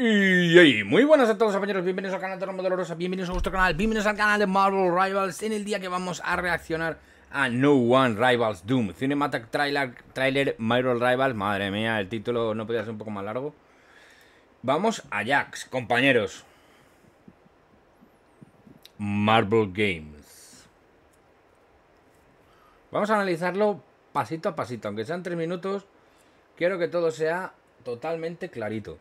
Y, muy buenas a todos compañeros, bienvenidos al canal de Roma Dolorosa, bienvenidos a vuestro canal, bienvenidos al canal de Marvel Rivals en el día que vamos a reaccionar a No One Rivals Doom Cinematic Trailer, trailer Marvel Rivals, madre mía, el título no podía ser un poco más largo Vamos a Jax, compañeros Marvel Games Vamos a analizarlo pasito a pasito, aunque sean tres minutos Quiero que todo sea totalmente clarito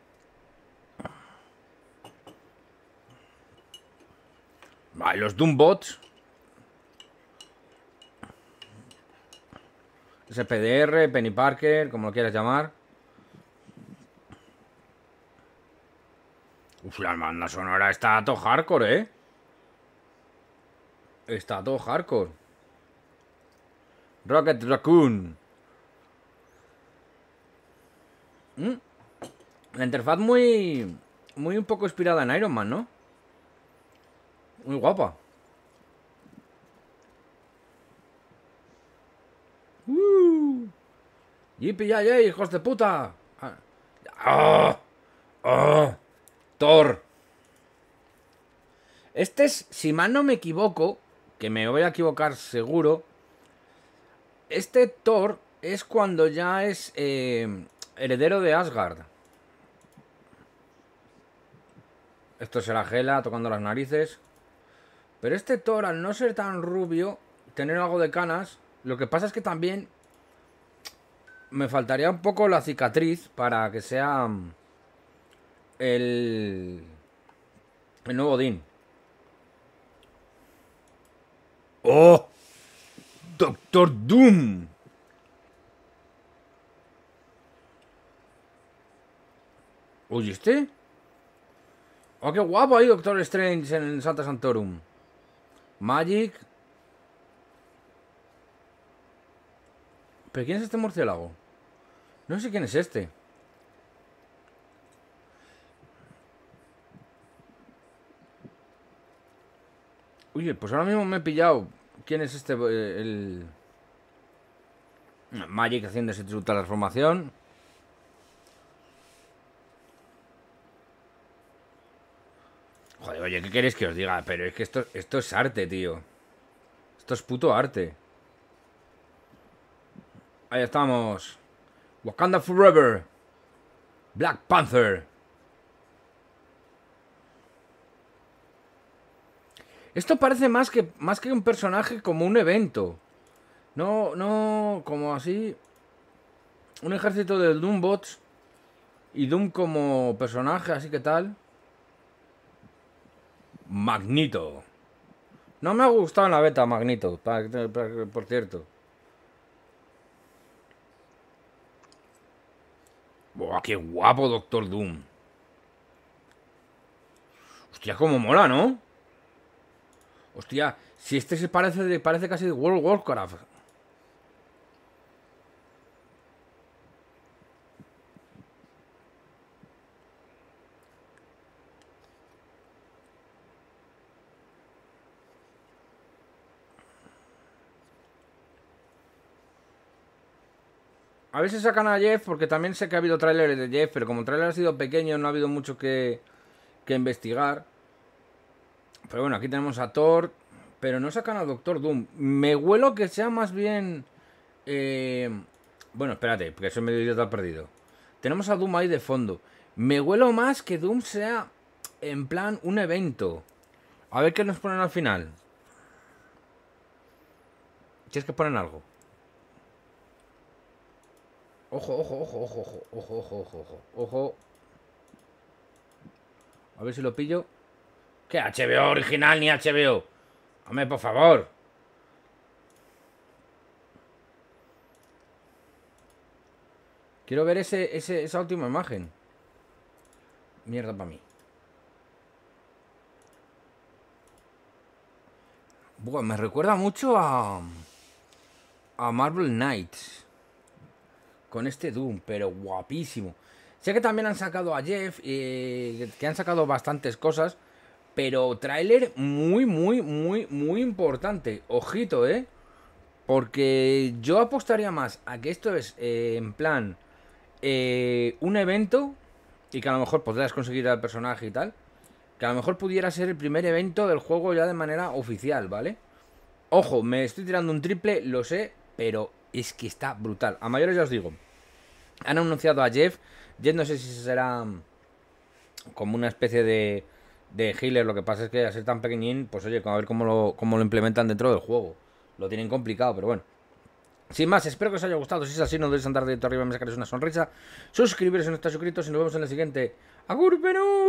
Vale, los Doombots. SPDR, Penny Parker, como lo quieras llamar. Uf, la banda sonora está todo hardcore, ¿eh? Está todo hardcore. Rocket Raccoon. Mm. La interfaz muy... Muy un poco inspirada en Iron Man, ¿no? Muy guapa. ¡Uh! ¡Yipi ya, hijos de puta! Ah. ¡Ah! ¡Ah! ¡Thor! Este es, si mal no me equivoco, que me voy a equivocar seguro, este Thor es cuando ya es eh, heredero de Asgard. Esto la Gela tocando las narices. Pero este Thor, al no ser tan rubio, tener algo de canas, lo que pasa es que también me faltaría un poco la cicatriz para que sea mm, el, el nuevo Dean. ¡Oh! Doctor Doom. ¿Oyiste? ¡Oh, qué guapo ahí Doctor Strange en Santa Santorum! Magic. ¿Pero quién es este murciélago? No sé quién es este. Oye, pues ahora mismo me he pillado. ¿Quién es este? Eh, el... Magic haciendo de transformación. Oye, ¿qué queréis que os diga? Pero es que esto, esto es arte, tío. Esto es puto arte. Ahí estamos. Wakanda Forever. Black Panther. Esto parece más que, más que un personaje como un evento. No, no, como así. Un ejército de Bots Y Doom como personaje, así que tal. Magnito, No me ha gustado en la beta Magnito, por cierto. Buah, qué guapo Doctor Doom. Hostia, como mola, ¿no? Hostia, si este se parece, parece casi de World of Warcraft. A ver si sacan a Jeff, porque también sé que ha habido tráileres de Jeff, pero como el tráiler ha sido pequeño, no ha habido mucho que, investigar. Pero bueno, aquí tenemos a Thor, pero no sacan a Doctor Doom. Me huelo que sea más bien... Eh, bueno, espérate, porque soy medio idiota perdido. Tenemos a Doom ahí de fondo. Me huelo más que Doom sea en plan un evento. A ver qué nos ponen al final. Si es que ponen algo. Ojo, ojo, ojo, ojo, ojo, ojo, ojo, ojo, ojo, A ver si lo pillo. ¿Qué HBO original ni HBO? Hombre, por favor. Quiero ver ese, ese, esa última imagen. Mierda para mí. Buah, me recuerda mucho a... A Marvel Knights con este Doom, pero guapísimo. Sé que también han sacado a Jeff, eh, que han sacado bastantes cosas, pero tráiler muy, muy, muy, muy importante. Ojito, ¿eh? Porque yo apostaría más a que esto es, eh, en plan, eh, un evento y que a lo mejor podrás conseguir al personaje y tal. Que a lo mejor pudiera ser el primer evento del juego ya de manera oficial, ¿vale? Ojo, me estoy tirando un triple, lo sé, pero es que está brutal. A mayores ya os digo. Han anunciado a Jeff. Jeff no sé si será mm, como una especie de, de healer. Lo que pasa es que al ser tan pequeñín, pues oye, a ver cómo lo, cómo lo implementan dentro del juego. Lo tienen complicado, pero bueno. Sin más, espero que os haya gustado. Si es así, no dudéis andar directo arriba y me sacaréis una sonrisa. Suscribiros si no estáis suscritos y nos vemos en el siguiente. perú!